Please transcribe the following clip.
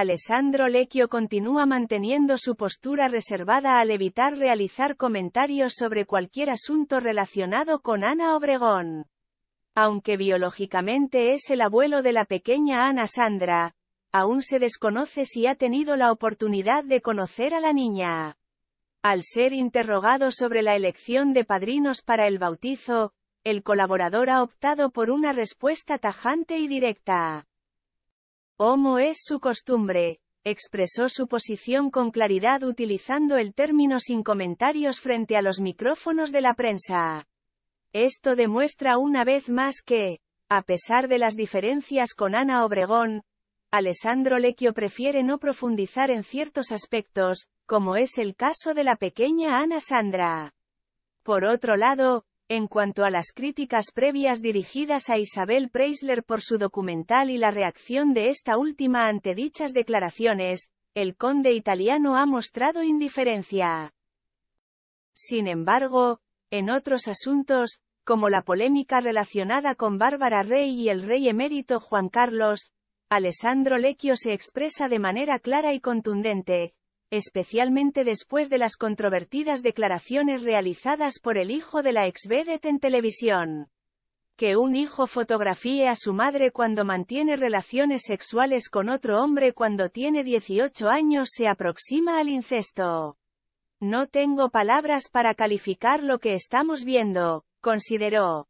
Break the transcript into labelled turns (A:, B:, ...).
A: Alessandro Lecchio continúa manteniendo su postura reservada al evitar realizar comentarios sobre cualquier asunto relacionado con Ana Obregón. Aunque biológicamente es el abuelo de la pequeña Ana Sandra, aún se desconoce si ha tenido la oportunidad de conocer a la niña. Al ser interrogado sobre la elección de padrinos para el bautizo, el colaborador ha optado por una respuesta tajante y directa. Como es su costumbre, expresó su posición con claridad utilizando el término sin comentarios frente a los micrófonos de la prensa. Esto demuestra una vez más que, a pesar de las diferencias con Ana Obregón, Alessandro Lecchio prefiere no profundizar en ciertos aspectos, como es el caso de la pequeña Ana Sandra. Por otro lado, en cuanto a las críticas previas dirigidas a Isabel Preisler por su documental y la reacción de esta última ante dichas declaraciones, el conde italiano ha mostrado indiferencia. Sin embargo, en otros asuntos, como la polémica relacionada con Bárbara Rey y el rey emérito Juan Carlos, Alessandro Lecchio se expresa de manera clara y contundente, especialmente después de las controvertidas declaraciones realizadas por el hijo de la ex en televisión. Que un hijo fotografíe a su madre cuando mantiene relaciones sexuales con otro hombre cuando tiene 18 años se aproxima al incesto. No tengo palabras para calificar lo que estamos viendo, consideró.